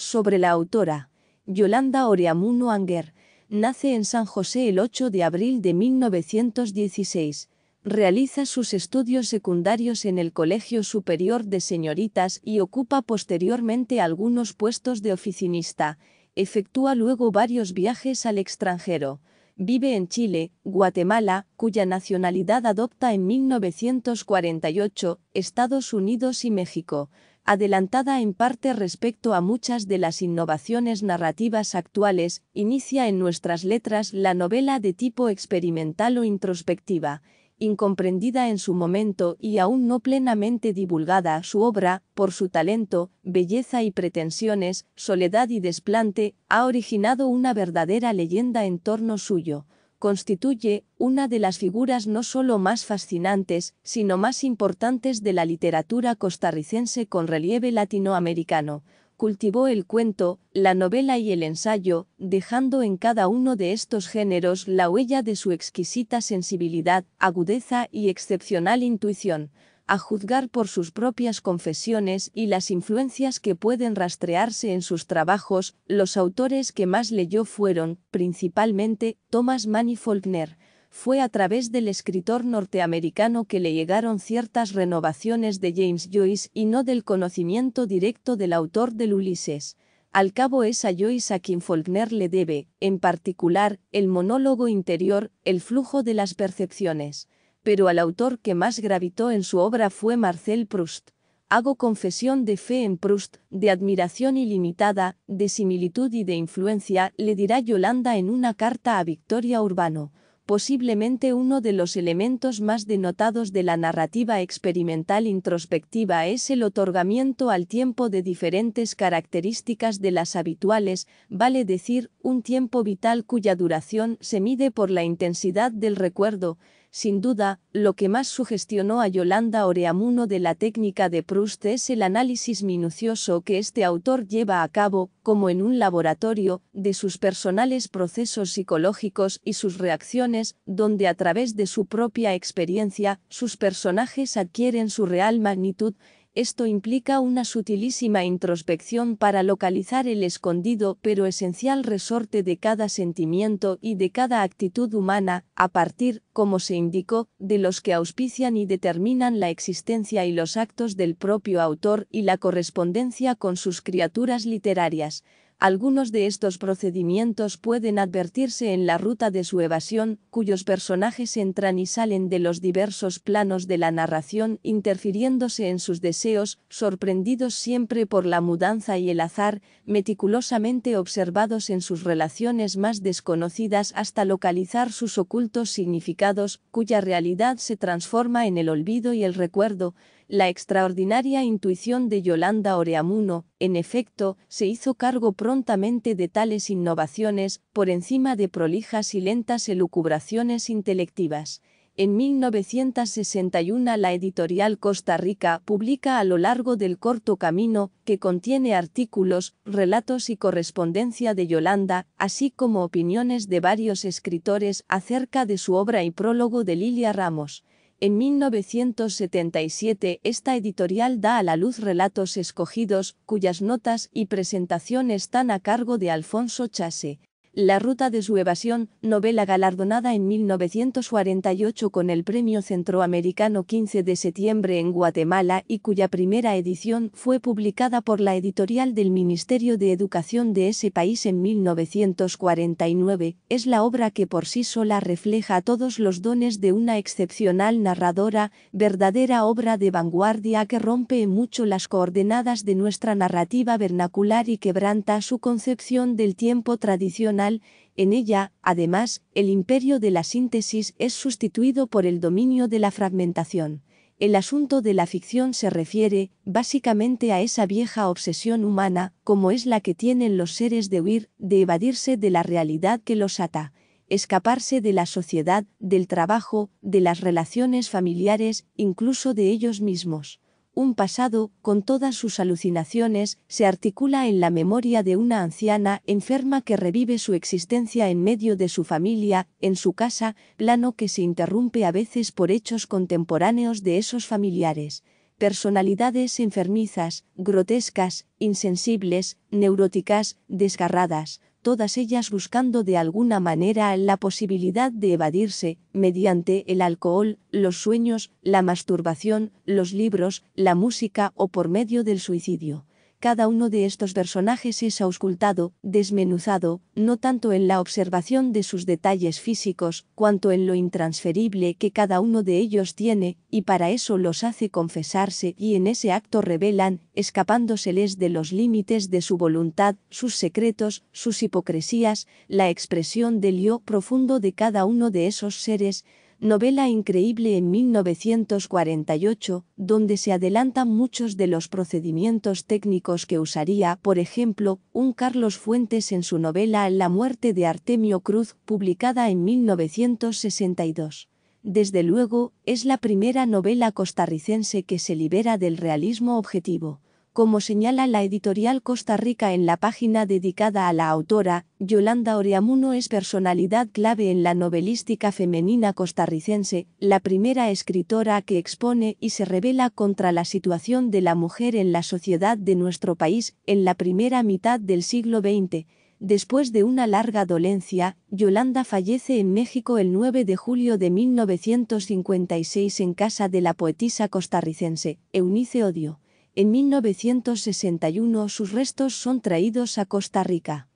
Sobre la autora, Yolanda Oreamuno Anger, nace en San José el 8 de abril de 1916. Realiza sus estudios secundarios en el Colegio Superior de Señoritas y ocupa posteriormente algunos puestos de oficinista. Efectúa luego varios viajes al extranjero. Vive en Chile, Guatemala, cuya nacionalidad adopta en 1948, Estados Unidos y México adelantada en parte respecto a muchas de las innovaciones narrativas actuales, inicia en nuestras letras la novela de tipo experimental o introspectiva, incomprendida en su momento y aún no plenamente divulgada, su obra, por su talento, belleza y pretensiones, soledad y desplante, ha originado una verdadera leyenda en torno suyo, constituye una de las figuras no solo más fascinantes, sino más importantes de la literatura costarricense con relieve latinoamericano. Cultivó el cuento, la novela y el ensayo, dejando en cada uno de estos géneros la huella de su exquisita sensibilidad, agudeza y excepcional intuición a juzgar por sus propias confesiones y las influencias que pueden rastrearse en sus trabajos, los autores que más leyó fueron, principalmente, Thomas Mann y Faulkner. Fue a través del escritor norteamericano que le llegaron ciertas renovaciones de James Joyce y no del conocimiento directo del autor del Ulises. Al cabo es a Joyce a quien Faulkner le debe, en particular, el monólogo interior, el flujo de las percepciones pero al autor que más gravitó en su obra fue Marcel Proust. Hago confesión de fe en Proust, de admiración ilimitada, de similitud y de influencia, le dirá Yolanda en una carta a Victoria Urbano, posiblemente uno de los elementos más denotados de la narrativa experimental introspectiva es el otorgamiento al tiempo de diferentes características de las habituales, vale decir, un tiempo vital cuya duración se mide por la intensidad del recuerdo, sin duda, lo que más sugestionó a Yolanda Oreamuno de la técnica de Proust es el análisis minucioso que este autor lleva a cabo, como en un laboratorio, de sus personales procesos psicológicos y sus reacciones, donde a través de su propia experiencia, sus personajes adquieren su real magnitud, esto implica una sutilísima introspección para localizar el escondido pero esencial resorte de cada sentimiento y de cada actitud humana, a partir, como se indicó, de los que auspician y determinan la existencia y los actos del propio autor y la correspondencia con sus criaturas literarias. Algunos de estos procedimientos pueden advertirse en la ruta de su evasión, cuyos personajes entran y salen de los diversos planos de la narración, interfiriéndose en sus deseos, sorprendidos siempre por la mudanza y el azar, meticulosamente observados en sus relaciones más desconocidas hasta localizar sus ocultos significados, cuya realidad se transforma en el olvido y el recuerdo, la extraordinaria intuición de Yolanda Oreamuno, en efecto, se hizo cargo prontamente de tales innovaciones, por encima de prolijas y lentas elucubraciones intelectivas. En 1961 la editorial Costa Rica publica A lo largo del corto camino, que contiene artículos, relatos y correspondencia de Yolanda, así como opiniones de varios escritores acerca de su obra y prólogo de Lilia Ramos. En 1977 esta editorial da a la luz relatos escogidos, cuyas notas y presentación están a cargo de Alfonso Chase, la ruta de su evasión, novela galardonada en 1948 con el Premio Centroamericano 15 de septiembre en Guatemala y cuya primera edición fue publicada por la editorial del Ministerio de Educación de ese país en 1949, es la obra que por sí sola refleja todos los dones de una excepcional narradora, verdadera obra de vanguardia que rompe mucho las coordenadas de nuestra narrativa vernacular y quebranta su concepción del tiempo tradicional en ella, además, el imperio de la síntesis es sustituido por el dominio de la fragmentación. El asunto de la ficción se refiere, básicamente, a esa vieja obsesión humana, como es la que tienen los seres de huir, de evadirse de la realidad que los ata, escaparse de la sociedad, del trabajo, de las relaciones familiares, incluso de ellos mismos un pasado, con todas sus alucinaciones, se articula en la memoria de una anciana enferma que revive su existencia en medio de su familia, en su casa, plano que se interrumpe a veces por hechos contemporáneos de esos familiares. Personalidades enfermizas, grotescas, insensibles, neuróticas, desgarradas, todas ellas buscando de alguna manera la posibilidad de evadirse, mediante el alcohol, los sueños, la masturbación, los libros, la música o por medio del suicidio cada uno de estos personajes es auscultado, desmenuzado, no tanto en la observación de sus detalles físicos, cuanto en lo intransferible que cada uno de ellos tiene, y para eso los hace confesarse y en ese acto revelan, escapándoseles de los límites de su voluntad, sus secretos, sus hipocresías, la expresión del yo profundo de cada uno de esos seres, novela increíble en 1948, donde se adelantan muchos de los procedimientos técnicos que usaría, por ejemplo, un Carlos Fuentes en su novela La muerte de Artemio Cruz, publicada en 1962. Desde luego, es la primera novela costarricense que se libera del realismo objetivo como señala la editorial Costa Rica en la página dedicada a la autora, Yolanda Oreamuno es personalidad clave en la novelística femenina costarricense, la primera escritora que expone y se revela contra la situación de la mujer en la sociedad de nuestro país en la primera mitad del siglo XX. Después de una larga dolencia, Yolanda fallece en México el 9 de julio de 1956 en casa de la poetisa costarricense, Eunice Odio. En 1961 sus restos son traídos a Costa Rica.